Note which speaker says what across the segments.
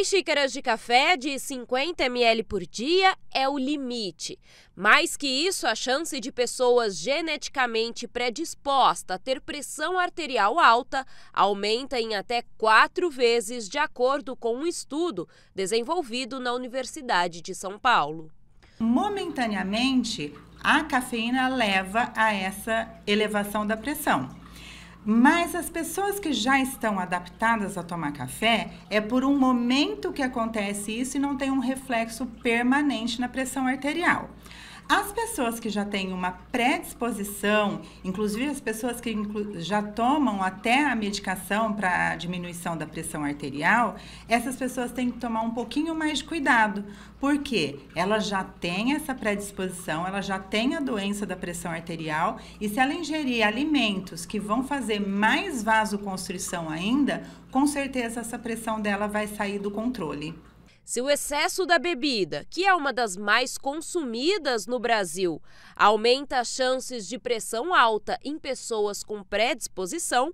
Speaker 1: Três xícaras de café de 50 ml por dia é o limite. Mais que isso, a chance de pessoas geneticamente predispostas a ter pressão arterial alta aumenta em até quatro vezes, de acordo com um estudo desenvolvido na Universidade de São Paulo.
Speaker 2: Momentaneamente, a cafeína leva a essa elevação da pressão. Mas as pessoas que já estão adaptadas a tomar café, é por um momento que acontece isso e não tem um reflexo permanente na pressão arterial. As pessoas que já têm uma predisposição, inclusive as pessoas que já tomam até a medicação para diminuição da pressão arterial, essas pessoas têm que tomar um pouquinho mais de cuidado, porque elas já têm essa predisposição, ela já tem a doença da pressão arterial e se ela ingerir alimentos que vão fazer mais vasoconstrição ainda, com certeza essa pressão dela vai sair do controle. Se o excesso da bebida, que é uma das mais
Speaker 1: consumidas no Brasil, aumenta as chances de pressão alta em pessoas com predisposição,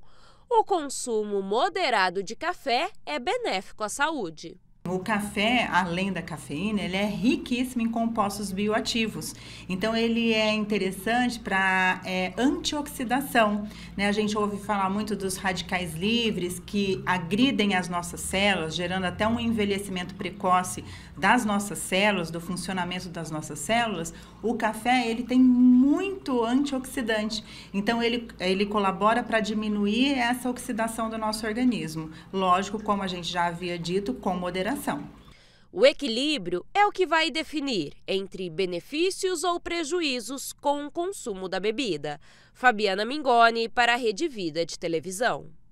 Speaker 1: o consumo moderado de café é
Speaker 2: benéfico à saúde. O café, além da cafeína, ele é riquíssimo em compostos bioativos. Então, ele é interessante para é, antioxidação. Né? A gente ouve falar muito dos radicais livres que agridem as nossas células, gerando até um envelhecimento precoce das nossas células, do funcionamento das nossas células. O café, ele tem muito antioxidante. Então, ele, ele colabora para diminuir essa oxidação do nosso organismo. Lógico, como a gente já havia dito, com moderação alimentação. O equilíbrio é o que vai definir entre
Speaker 1: benefícios ou prejuízos com o consumo da bebida. Fabiana Mingoni, para a Rede Vida de Televisão.